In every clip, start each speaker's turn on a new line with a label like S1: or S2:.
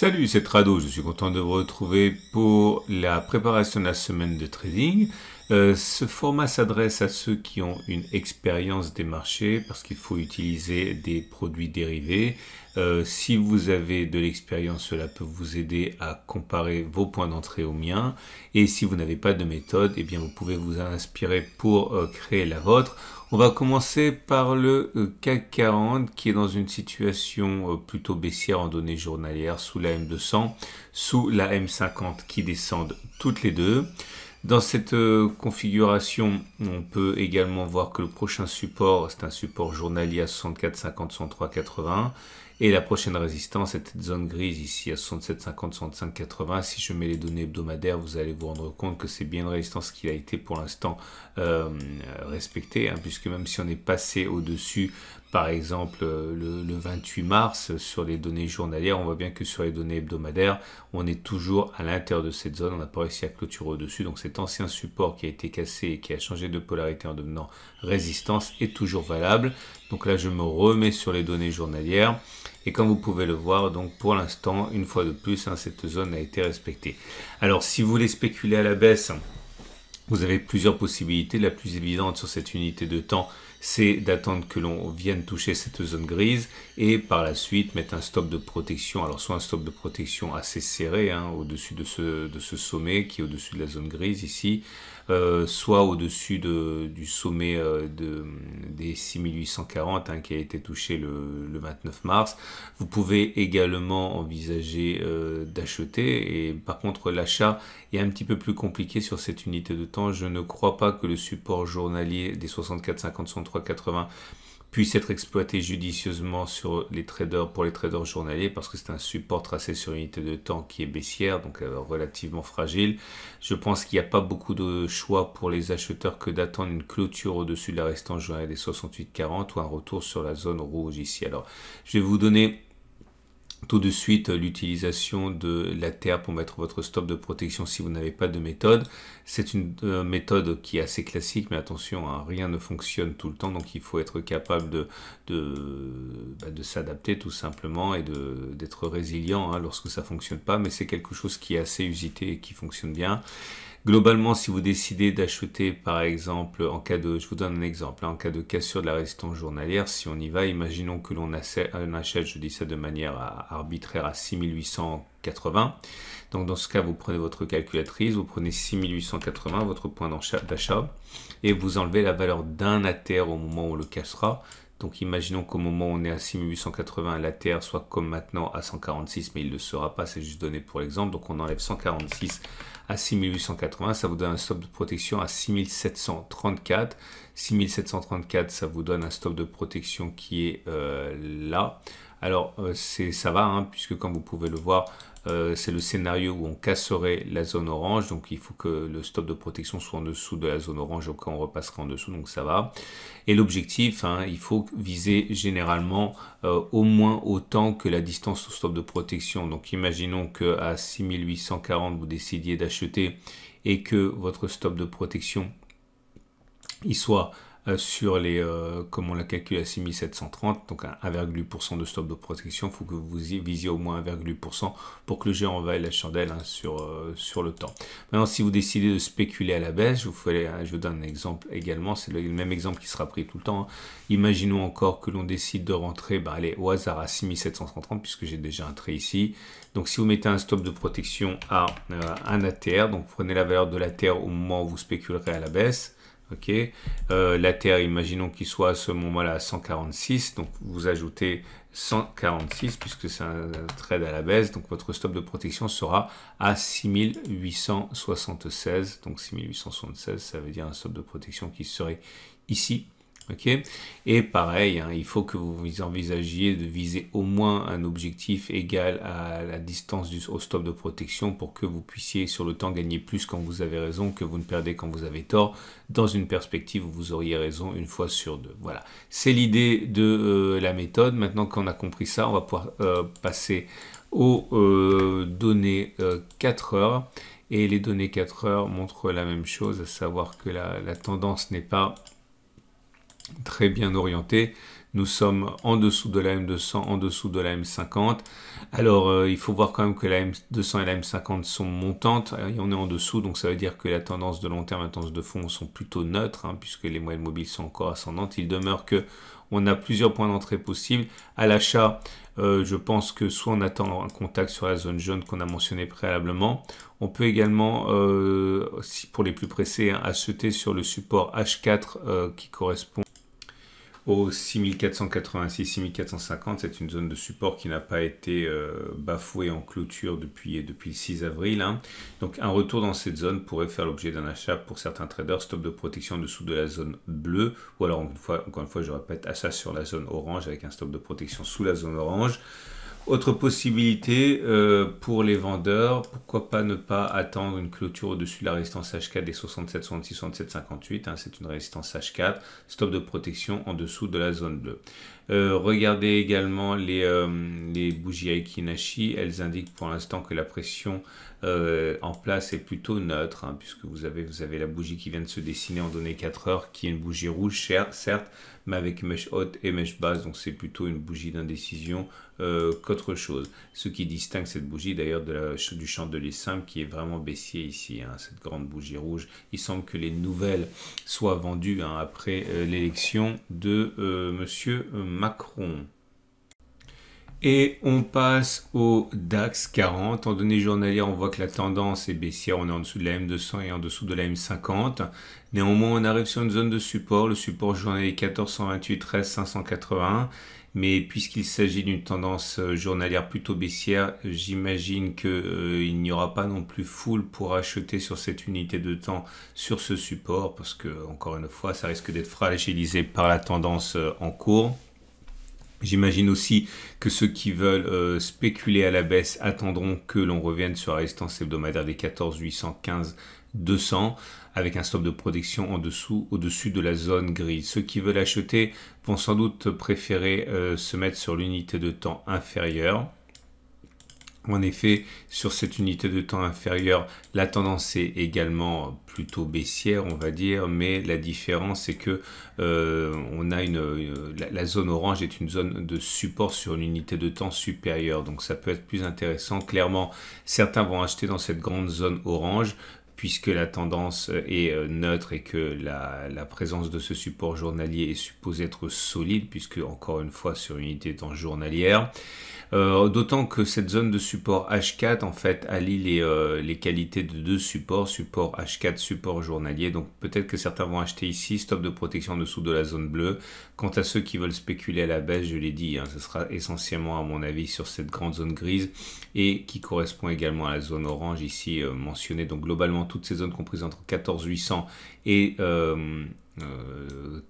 S1: Salut, c'est Trado, je suis content de vous retrouver pour la préparation de la semaine de trading. Euh, ce format s'adresse à ceux qui ont une expérience des marchés parce qu'il faut utiliser des produits dérivés. Euh, si vous avez de l'expérience, cela peut vous aider à comparer vos points d'entrée aux miens. Et si vous n'avez pas de méthode, eh bien vous pouvez vous inspirer pour euh, créer la vôtre. On va commencer par le CAC 40 qui est dans une situation plutôt baissière en données journalières sous la M200, sous la M50 qui descendent toutes les deux. Dans cette euh, configuration, on peut également voir que le prochain support, c'est un support journalier à 64, 50, 103, 80. Et la prochaine résistance, cette zone grise ici à 67, 50, 65, 80. Si je mets les données hebdomadaires, vous allez vous rendre compte que c'est bien une résistance qui a été pour l'instant euh, respectée, hein, puisque même si on est passé au-dessus par exemple euh, le, 28 mars, sur les données journalières, on voit bien que sur les données hebdomadaires, on est toujours à l'intérieur de cette zone, on n'a pas réussi à clôturer au-dessus, donc cet ancien support qui a été cassé et qui a changé de polarité en devenant résistance est toujours valable. Donc là, je me remets sur les données journalières. Et comme vous pouvez le voir, donc pour l'instant, une fois de plus, hein, cette zone a été respectée. Alors si vous voulez spéculer à la baisse, vous avez plusieurs possibilités. La plus évidente sur cette unité de temps, c'est d'attendre que l'on vienne toucher cette zone grise et par la suite mettre un stop de protection, alors soit un stop de protection assez serré hein, au-dessus de ce, de ce sommet qui est au-dessus de la zone grise ici, euh, soit au-dessus de, du sommet euh, de, des 6840 hein, qui a été touché le, 29 mars. Vous pouvez également envisager euh, d'acheter et par contre l'achat est un petit peu plus compliqué sur cette unité de temps. Je ne crois pas que le support journalier des 64,50 sont 3,80 puisse être exploité judicieusement sur les traders pour les traders journaliers parce que c'est un support tracé sur une unité de temps qui est baissière donc euh, relativement fragile. Je pense qu'il n'y a pas beaucoup de choix pour les acheteurs que d'attendre une clôture au-dessus de la restante journée des 68,40 ou un retour sur la zone rouge ici. Alors je vais vous donner tout de suite euh, l'utilisation de la terre pour mettre votre stop de protection si vous n'avez pas de méthode. C'est une euh, méthode qui est assez classique, mais attention, hein, rien ne fonctionne tout le temps, donc il faut être capable de, de, bah, s'adapter tout simplement et d'être résilient hein, lorsque ça fonctionne pas, mais c'est quelque chose qui est assez usité et qui fonctionne bien. Globalement, si vous décidez d'acheter, par exemple, en cas de, je vous donne un exemple, hein, en cas de cassure de la résistance journalière, si on y va, imaginons que l'on achète, je dis ça de manière arbitraire, à 6880. Donc dans ce cas, vous prenez votre calculatrice, vous prenez 6880, votre point d'achat, et vous enlevez la valeur d'un ATR au moment où on le cassera, donc imaginons qu'au moment où on est à 6880, la Terre soit comme maintenant à 146, mais il ne le sera pas, c'est juste donné pour l'exemple. Donc on enlève 146 à 6880, ça vous donne un stop de protection à 6734. 6734, ça vous donne un stop de protection qui est euh, là. Alors euh, c'est ça va, hein, puisque comme vous pouvez le voir, euh, c'est le scénario où on casserait la zone orange, donc il faut que le stop de protection soit en dessous de la zone orange, au où on repassera en dessous, donc ça va. Et l'objectif, hein, il faut viser généralement euh, au moins autant que la distance au stop de protection. Donc imaginons que à 6840 vous décidiez d'acheter et que votre stop de protection il soit euh, sur les, euh, comme on l'a calculé à 6730, donc 1,8% de stop de protection, il faut que vous y visiez au moins 1,8% pour que le géant vaille la chandelle hein, euh, sur, le temps. Maintenant, si vous décidez de spéculer à la baisse, je vous, hein, donne un exemple également, c'est le, même exemple qui sera pris tout le temps. Hein. Imaginons encore que l'on décide de rentrer ben, allez, au hasard à 6730, puisque j'ai déjà un trait ici. Donc si vous mettez un stop de protection à un ATR, donc prenez la valeur de l'ATR au moment où vous spéculerez à la baisse, ok euh, La Terre, imaginons qu'il soit à ce moment-là à 146, donc vous ajoutez 146 puisque c'est un trade à la baisse, donc votre stop de protection sera à 6876, donc 6876 ça veut dire un stop de protection qui serait ici Ok et pareil, hein, il faut que vous envisagiez de viser au moins un objectif égal à la distance du, au stop de protection pour que vous puissiez sur le temps gagner plus quand vous avez raison que vous ne perdez quand vous avez tort, dans une perspective où vous auriez raison une fois sur deux. Voilà, c'est l'idée de euh, la méthode. Maintenant qu'on a compris ça, on va pouvoir euh, passer aux euh, données 4 heures. Et les données 4 heures montrent la même chose, à savoir que la tendance n'est pas très bien orienté. Nous sommes en dessous de la M200, en dessous de la M50. Alors, euh, il faut voir quand même que la M200 et la M50 sont montantes. Euh, et on est en dessous, donc ça veut dire que la tendance de long terme et la tendance de fond sont plutôt neutres, hein, puisque les moyennes mobiles sont encore ascendantes. Il demeure que on a plusieurs points d'entrée possibles. À l'achat, euh, je pense que soit on attend un contact sur la zone jaune qu'on a mentionné préalablement. On peut également, si pour les plus pressés, hein, acheter sur le support H4 qui correspond au 6486-6450. C'est une zone de support qui n'a pas été euh, bafouée en clôture depuis, depuis le 6 avril. Hein. Donc un retour dans cette zone pourrait faire l'objet d'un achat pour certains traders. Stop de protection en dessous de la zone bleue. Ou alors, une fois, encore une fois, je répète, achat sur la zone orange avec un stop de protection sous la zone orange. Autre possibilité euh, pour les vendeurs, pourquoi pas ne pas attendre une clôture au-dessus de la résistance H4 des 67, 66, 67, 58. c'est une résistance H4, stop de protection en dessous de la zone bleue. Euh, regardez également les, euh, les bougies Aikinashi, elles indiquent pour l'instant que la pression euh, en place est plutôt neutre, hein, puisque vous avez, la bougie qui vient de se dessiner en données 4 heures, qui est une bougie rouge, certes, mais avec mèche haute et mèche basse, donc c'est plutôt une bougie d'indécision euh, qu'autre chose. Ce qui distingue cette bougie d'ailleurs du de simple qui est vraiment baissier ici, hein, cette grande bougie rouge. Il semble que les nouvelles soient vendues hein, après euh, l'élection de Monsieur Macron. Et on passe au DAX 40. En données journalières, on voit que la tendance est baissière. On est en dessous de la M200 et en dessous de la M50. Néanmoins, on arrive sur une zone de support. Le support journalier 1428, 13, Mais puisqu'il s'agit d'une tendance euh, journalière plutôt baissière, j'imagine qu'il euh, n'y aura pas non plus foule pour acheter sur cette unité de temps sur ce support parce que, encore une fois, ça risque d'être fragilisé par la tendance euh, en cours. J'imagine aussi que ceux qui veulent euh, spéculer à la baisse attendront que l'on revienne sur la résistance hebdomadaire des 14 815 200 avec un stop de protection en dessous, au-dessus de la zone grise. Ceux qui veulent acheter vont sans doute préférer euh, se mettre sur l'unité de temps inférieure en effet, sur cette unité de temps inférieure, la tendance est également plutôt baissière, on va dire, mais la différence c'est que euh, on a une, la, zone orange est une zone de support sur une unité de temps supérieure, donc ça peut être plus intéressant. Clairement, certains vont acheter dans cette grande zone orange puisque la tendance est euh, neutre et que la, la, présence de ce support journalier est supposée être solide, puisque encore une fois sur une unité de temps journalière. Euh, d'autant que cette zone de support H4 en fait allie les, euh, les qualités de deux supports, support H4, support journalier. Donc peut-être que certains vont acheter ici, stop de protection en dessous de la zone bleue. Quant à ceux qui veulent spéculer à la baisse, je l'ai dit, hein, ce sera essentiellement à mon avis sur cette grande zone grise et qui correspond également à la zone orange ici euh, mentionnée. Donc globalement toutes ces zones comprises entre 14800 et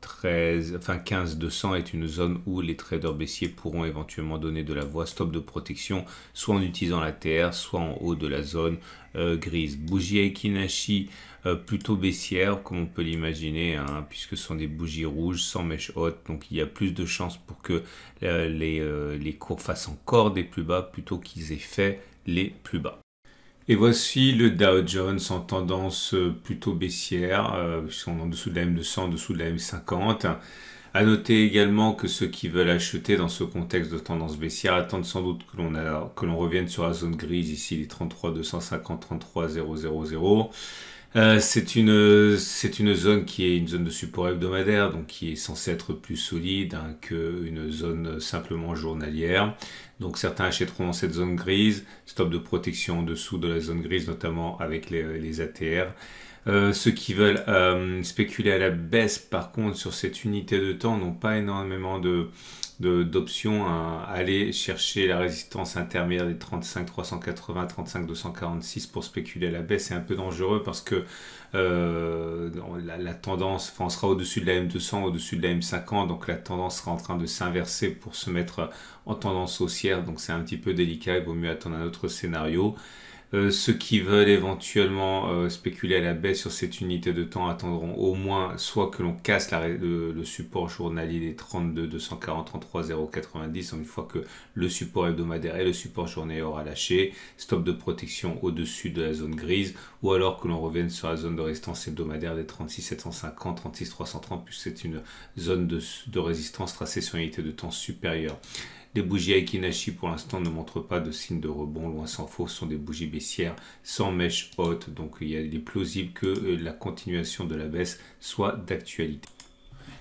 S1: 13, euh, enfin 15 200 est une zone où les traders baissiers pourront éventuellement donner de la voie stop de protection, soit en utilisant la terre, soit en haut de la zone euh, grise. Bougie Aikinashi euh, plutôt baissière, comme on peut l'imaginer, hein, puisque ce sont des bougies rouges sans mèche haute, donc il y a plus de chances pour que les, les cours fassent encore des plus bas plutôt qu'ils aient fait les plus bas. Et voici le Dow Jones en tendance euh, plutôt baissière, euh, en dessous de la M200, en dessous de la M50. A noter également que ceux qui veulent acheter dans ce contexte de tendance baissière attendent sans doute que l'on, que l'on revienne sur la zone grise ici les 33 250 33 000. Euh, c'est une, c'est une zone qui est une zone de support hebdomadaire, donc qui est censée être plus solide hein, que qu'une zone simplement journalière. Donc certains achèteront dans cette zone grise, stop de protection en dessous de la zone grise, notamment avec les, les ATR. Euh, ceux qui veulent euh, spéculer à la baisse, par contre, sur cette unité de temps, n'ont pas énormément de, d'options à aller chercher la résistance intermédiaire des 35 380, 35 246 pour spéculer à la baisse, c'est un peu dangereux parce que euh, la, la, tendance, enfin, on sera au-dessus de la M200, au-dessus de la M50, donc la tendance sera en train de s'inverser pour se mettre en tendance haussière, donc c'est un petit peu délicat, il vaut mieux attendre un autre scénario. Euh, ceux qui veulent éventuellement euh, spéculer à la baisse sur cette unité de temps attendront au moins soit que l'on casse la, le, support journalier des 32 240 33 90 une fois que le support hebdomadaire et le support journalier aura lâché, stop de protection au-dessus de la zone grise ou alors que l'on revienne sur la zone de résistance hebdomadaire des 36 750 36 330 puisque c'est une zone de, de résistance tracée sur une unité de temps supérieure. Les bougies Aikinashi pour l'instant ne montrent pas de signe de rebond, loin s'en faut, ce sont des bougies baissières sans mèche haute, donc il est plausible que euh, la continuation de la baisse soit d'actualité.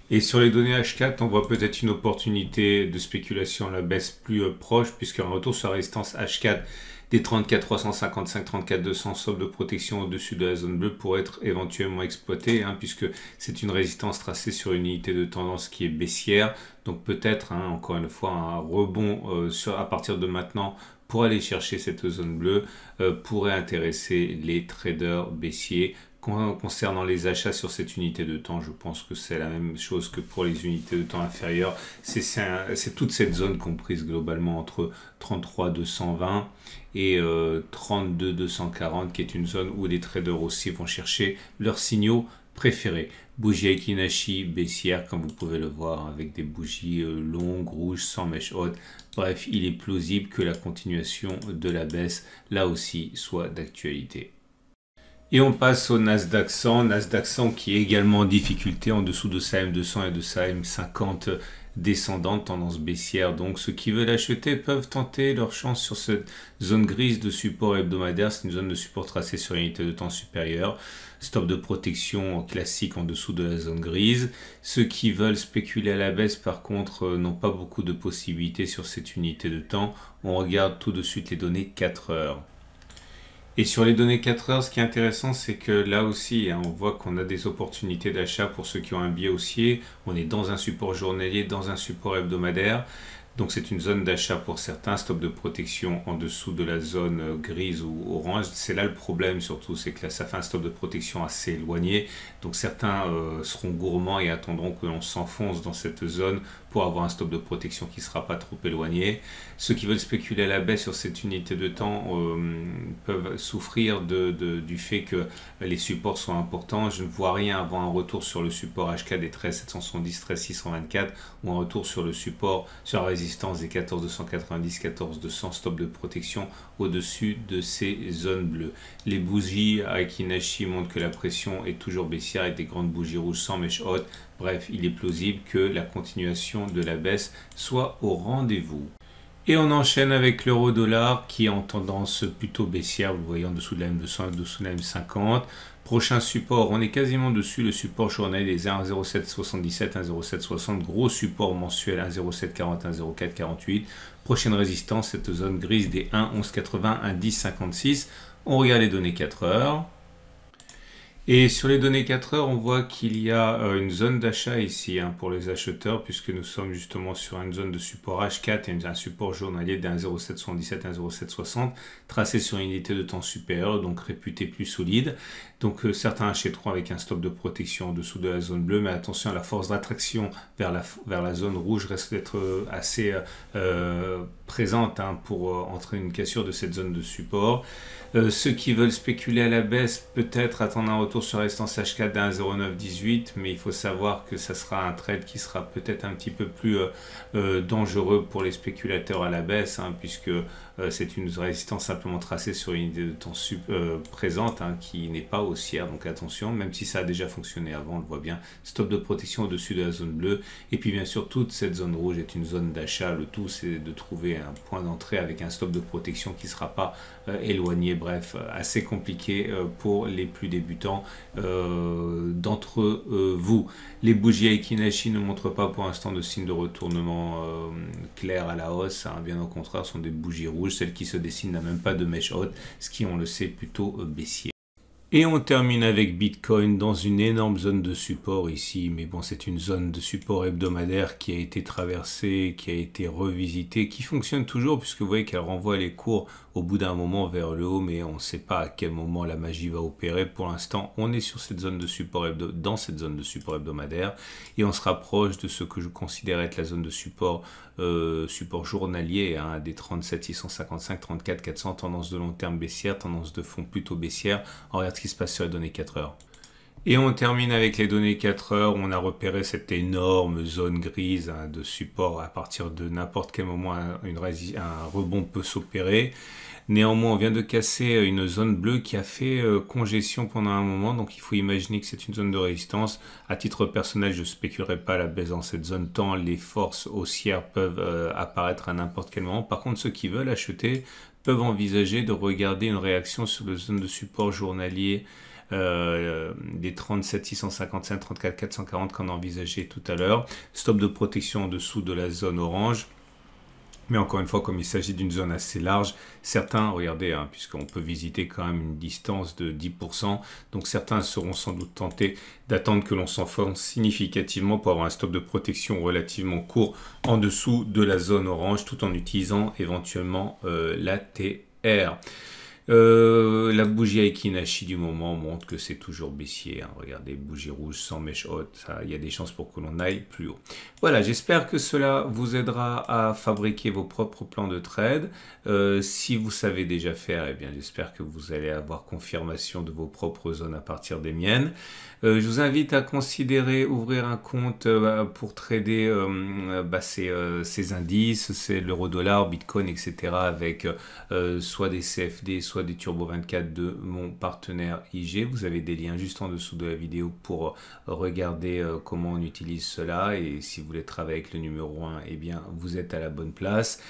S1: Et sur les données H4, on voit peut-être une opportunité de spéculation à la baisse plus euh, proche, puisqu'un retour sur la résistance H4 des 34 355, 34 200 sommes de protection au-dessus de la zone bleue pour être éventuellement exploité, hein, puisque c'est une résistance tracée sur une unité de tendance qui est baissière. Donc peut-être, hein, encore une fois, un rebond euh, à partir de maintenant pour aller chercher cette zone bleue euh, pourrait intéresser les traders baissiers Concernant les achats sur cette unité de temps, je pense que c'est la même chose que pour les unités de temps inférieures. C'est toute cette zone comprise globalement entre 33 220 et 32 euh, 240 qui est une zone où les traders aussi vont chercher leurs signaux préférés. Bougie Aikinashi baissière, comme vous pouvez le voir, avec des bougies euh, longues, rouges, sans mèche haute. Bref, il est plausible que la continuation de la baisse, là aussi, soit d'actualité. Et on passe au Nasdaq 100, Nasdaq 100 qui est également en difficulté en dessous de sa M200 et de sa M50 descendante, tendance baissière. Donc ceux qui veulent acheter peuvent tenter leur chance sur cette zone grise de support hebdomadaire. C'est une zone de support tracée sur une unité de temps supérieure. Stop de protection classique en dessous de la zone grise. Ceux qui veulent spéculer à la baisse par contre euh, n'ont pas beaucoup de possibilités sur cette unité de temps. On regarde tout de suite les données 4 heures. Et sur les données 4 heures, ce qui est intéressant, c'est que là aussi, hein, on voit qu'on a des opportunités d'achat pour ceux qui ont un biais haussier. On est dans un support journalier, dans un support hebdomadaire. Donc c'est une zone d'achat pour certains, stop de protection en dessous de la zone euh, grise ou orange. C'est là le problème surtout, c'est que là, ça fait un stop de protection assez éloigné. Donc certains euh, seront gourmands et attendront que l'on s'enfonce dans cette zone pour avoir un stop de protection qui ne sera pas trop éloigné. Ceux qui veulent spéculer à la baisse sur cette unité de temps euh, peuvent souffrir du fait que les supports sont importants. Je ne vois rien avant un retour sur le support HK des 13770, 13624 ou un retour sur le support sur la résistance des 14-290-14-200 stop de protection au-dessus de ces zones bleues. Les bougies à Kinashi montrent que la pression est toujours baissière avec des grandes bougies rouges sans mèche haute. Bref, il est plausible que la continuation de la baisse soit au rendez-vous. Et on enchaîne avec l'euro dollar qui est en tendance plutôt baissière, vous voyez en dessous de la M200 en dessous de la M50. Prochain support, on est quasiment dessus, le support journalier des 1,0777, 1,0760, gros support mensuel 1,0740, 1,0448. Prochaine résistance, cette zone grise des 1,1180, 1,1056. On regarde les données 4 heures. Et sur les données 4 heures, on voit qu'il y a euh, une zone d'achat ici hein, pour les acheteurs, puisque nous sommes justement sur une zone de support H4 et un support journalier d'un 1.07.77 1,0760, tracé sur une unité de temps supérieure, donc réputée plus solide. Donc euh, certains certains 3 avec un stop de protection en dessous de la zone bleue, mais attention, la force d'attraction vers la, vers la zone rouge reste d'être euh, assez euh, présente hein, pour entraîner une cassure de cette zone de support. ceux qui veulent spéculer à la baisse, peut-être attendre un retour sur résistance H4 d'un 0,918, mais il faut savoir que ça sera un trade qui sera peut-être un petit peu plus dangereux pour les spéculateurs à la baisse, hein, puisque euh, c'est une résistance simplement tracée sur une idée de temps euh, présente hein, qui n'est pas haussière, donc attention, même si ça a déjà fonctionné avant, on le voit bien, stop de protection au-dessus de la zone bleue, et puis bien sûr toute cette zone rouge est une zone d'achat, le tout c'est de trouver un point d'entrée avec un stop de protection qui ne sera pas euh, éloigné, bref, assez compliqué pour les plus débutants d'entre vous. Les bougies Aikinashi ne montrent pas pour l'instant de signe de retournement clair à la hausse, hein. bien au contraire, ce sont des bougies rouges celle qui se dessine n'a même pas de mèche haute, ce qui on le sait plutôt euh, baissier. Et on termine avec Bitcoin dans une énorme zone de support ici, mais bon c'est une zone de support hebdomadaire qui a été traversée, qui a été revisitée, qui fonctionne toujours puisque vous voyez qu'elle renvoie les cours au bout d'un moment vers le haut, mais on ne sait pas à quel moment la magie va opérer. Pour l'instant, on est sur cette zone de support dans cette zone de support hebdomadaire et on se rapproche de ce que je considère être la zone de support euh, support journalier hein, des 37 655, 34 400, tendance de long terme baissière, tendance de fond plutôt baissière. On regarde ce qui se passe sur les données 4 heures. Et on termine avec les données 4 heures. On a repéré cette énorme zone grise hein, de support. À partir de n'importe quel moment, un, rebond peut s'opérer. Néanmoins, on vient de casser euh, une zone bleue qui a fait euh, congestion pendant un moment, donc il faut imaginer que c'est une zone de résistance. À titre personnel, je ne spéculerai pas à la baisse dans cette zone, tant les forces haussières peuvent euh, apparaître à n'importe quel moment. Par contre, ceux qui veulent acheter peuvent envisager de regarder une réaction sur la zone de support journalier euh, des 37 655, 34 440 qu'on a envisagé tout à l'heure. Stop de protection en dessous de la zone orange. Mais encore une fois, comme il s'agit d'une zone assez large, certains, regardez, hein, puisqu'on peut visiter quand même une distance de 10%, donc certains seront sans doute tentés d'attendre que l'on s'enfonce significativement pour avoir un stop de protection relativement court en dessous de la zone orange, tout en utilisant éventuellement euh, la TR. Euh, la bougie Aikinashi du moment montre que c'est toujours baissier. Hein. Regardez, bougie rouge sans mèche haute, il y a des chances pour que l'on aille plus haut. Voilà, j'espère que cela vous aidera à fabriquer vos propres plans de trade. Euh, si vous savez déjà faire, eh bien j'espère que vous allez avoir confirmation de vos propres zones à partir des miennes. Euh, je vous invite à considérer ouvrir un compte bah, pour trader bah, ces, indices, c'est l'euro-dollar, bitcoin, etc. avec soit des CFD, soit des Turbo 24 de mon partenaire IG. Vous avez des liens juste en dessous de la vidéo pour euh, regarder euh, comment on utilise cela et si vous voulez travailler avec le numéro 1, et eh bien vous êtes à la bonne place.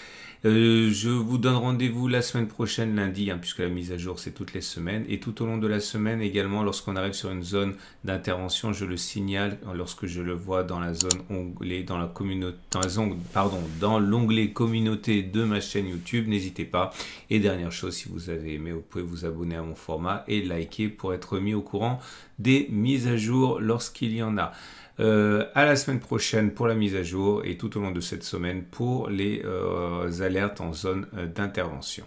S1: Euh, je vous donne rendez-vous la semaine prochaine, lundi, hein, puisque la mise à jour c'est toutes les semaines. Et tout au long de la semaine également, lorsqu'on arrive sur une zone d'intervention, je le signale hein, lorsque je le vois dans la zone onglet, dans la communauté, dans l'onglet communauté de ma chaîne YouTube. N'hésitez pas. Et dernière chose, si vous avez aimé, vous pouvez vous abonner à mon format et liker pour être mis au courant des mises à jour lorsqu'il y en a. Euh, à la semaine prochaine pour la mise à jour et tout au long de cette semaine pour les euh, alertes en zone euh, d'intervention.